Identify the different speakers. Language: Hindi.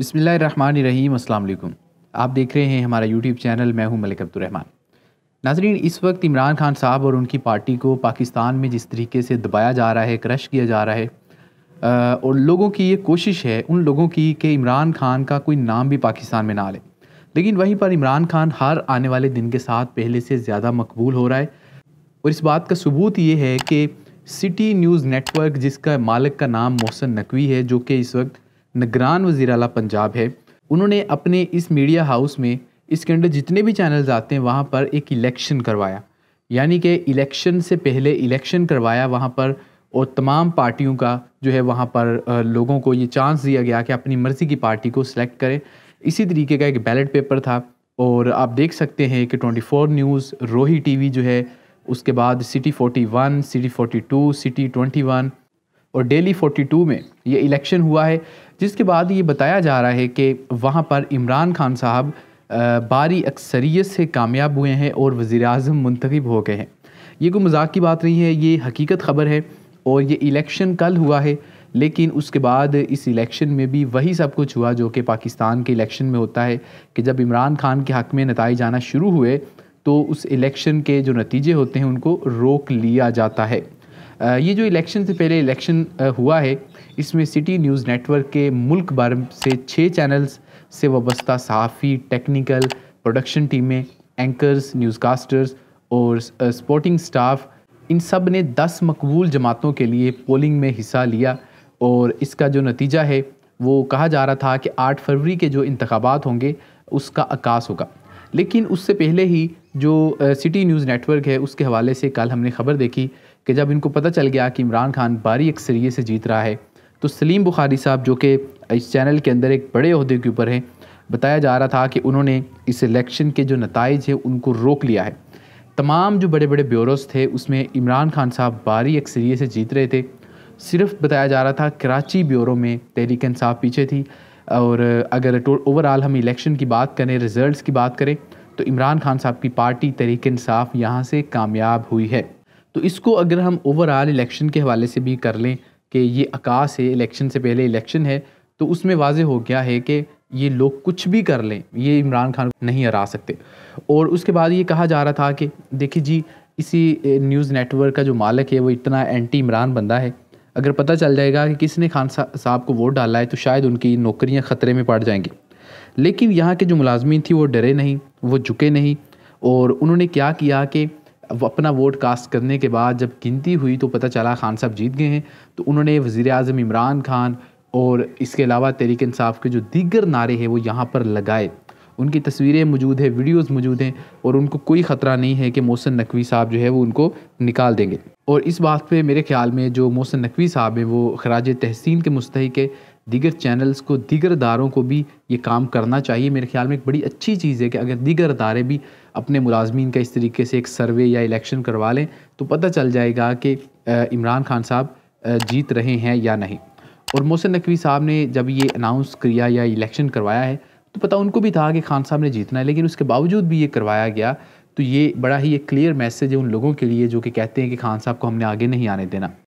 Speaker 1: बिसमीम आप देख रहे हैं हमारा यूट्यूब चैनल मैं हूं मलिक अब्दुलरहमान नाजरीन इस वक्त इमरान खान साहब और उनकी पार्टी को पाकिस्तान में जिस तरीके से दबाया जा रहा है क्रश किया जा रहा है और लोगों की ये कोशिश है उन लोगों की कि इमरान खान का कोई नाम भी पाकिस्तान में ना ले लेकिन वहीं पर इमरान खान हर आने वाले दिन के साथ पहले से ज़्यादा मकबूल हो रहा है और इस बात का सबूत ये है कि सिटी न्यूज़ नेटवर्क जिसका मालिक का नाम मोहसन नकवी है जो कि इस वक्त निगरान वज़ी अल पंजाब है उन्होंने अपने इस मीडिया हाउस में इसके अंडर जितने भी चैनल्स आते हैं वहाँ पर एक इलेक्शन करवाया यानी कि इलेक्शन से पहले इलेक्शन करवाया वहाँ पर और तमाम पार्टियों का जो है वहाँ पर लोगों को ये चांस दिया गया कि अपनी मर्ज़ी की पार्टी को सिलेक्ट करें इसी तरीके का एक बैलेट पेपर था और आप देख सकते हैं कि 24 न्यूज़ रोही टीवी जो है उसके बाद सिटी 41, सिटी 42, सिटी 21 और डेली 42 में ये इलेक्शन हुआ है जिसके बाद ये बताया जा रहा है कि वहाँ पर इमरान खान साहब बारी अक्सरियत से कामयाब हुए हैं और वज़ी अजम मंतखब हो गए हैं ये कोई मजाक की बात नहीं है ये हकीकत ख़बर है और ये इलेक्शन कल हुआ है लेकिन उसके बाद इस इलेक्शन में भी वही सब कुछ हुआ जो कि पाकिस्तान के इलेक्शन में होता है कि जब इमरान खान के हक़ में नतज जाना शुरू हुए तो उस इलेक्शन के जो नतीजे होते हैं उनको रोक लिया जाता है ये जो इलेक्शन से पहले इलेक्शन हुआ है इसमें सिटी न्यूज़ नेटवर्क के मुल्क भर से छः चैनल्स से वाबस्ता सहाफ़ी टेक्निकल प्रोडक्शन टीमें एंकर्स न्यूज़कास्टर्स और स्पोर्टिंग स्टाफ इन सब ने 10 मकबूल जमातों के लिए पोलिंग में हिस्सा लिया और इसका जो नतीजा है वो कहा जा रहा था कि 8 फरवरी के जो इंतबात होंगे उसका आकाश होगा लेकिन उससे पहले ही जो सिटी न्यूज़ नेटवर्क है उसके हवाले से कल हमने खबर देखी कि जब इनको पता चल गया कि इमरान खान बारी अक्सरिए से जीत रहा है तो सलीम बुखारी साहब जो कि इस चैनल के अंदर एक बड़े अहदे के ऊपर हैं बताया जा रहा था कि उन्होंने इस इलेक्शन के जो नतज है उनको रोक लिया है तमाम जो बड़े बड़े ब्यूरोस थे उसमें इमरान खान साहब बारी अक्सरिए से जीत रहे थे सिर्फ बताया जा रहा था कराची ब्यूरो में तहरीक साहब पीछे थी और अगर ओवरऑल हम इलेक्शन की बात करें रिज़ल्ट की बात करें तो इमरान खान साहब की पार्टी तरीक इंसाफ यहाँ से कामयाब हुई है तो इसको अगर हम ओवरऑल इलेक्शन के हवाले से भी कर लें कि ये अकाश है इलेक्शन से पहले इलेक्शन है तो उसमें वाज हो गया है कि ये लोग कुछ भी कर लें ये इमरान खान नहीं हरा सकते और उसके बाद ये कहा जा रहा था कि देखिए जी इसी न्यूज़ नेटवर्क का जो मालिक है वो इतना एंटी इमरान बंदा है अगर पता चल जाएगा कि किसने खान साहब को वोट डाला है तो शायद उनकी नौकरियां ख़तरे में पड़ जाएंगी लेकिन यहाँ के जो मुलाजमीन थी वो डरे नहीं वो झुके नहीं और उन्होंने क्या किया कि अपना वोट कास्ट करने के बाद जब गिनती हुई तो पता चला खान साहब जीत गए हैं तो उन्होंने वज़ी अजम इमरान खान और इसके अलावा तहरीक इंसाफ के जो दीगर नारे हैं वो यहाँ पर लगाए उनकी तस्वीरें मौजूद है वीडियोस मौजूद हैं और उनको कोई ख़तरा नहीं है कि मोहसन नकवी साहब जो है वो उनको निकाल देंगे और इस बात पे मेरे ख्याल में जो मोहसन नकवी साहब हैं वो खराज तहसीन के मुस्तक है दीगर चैनल्स को दीगर अदारों को भी ये काम करना चाहिए मेरे ख्याल में एक बड़ी अच्छी चीज़ है कि अगर दीगर अदारे भी अपने मुलाजमीन का इस तरीके से एक सर्वे या इलेक्शन करवा लें तो पता चल जाएगा कि इमरान खान साहब जीत रहे हैं या नहीं और मोहसिन नकवी साहब ने जब ये अनाउंस किया या इलेक्शन करवाया है तो पता उनको भी था कि खान साहब ने जीतना है लेकिन उसके बावजूद भी ये करवाया गया तो ये बड़ा ही एक क्लियर मैसेज है उन लोगों के लिए जो कि कहते हैं कि खान साहब को हमने आगे नहीं आने देना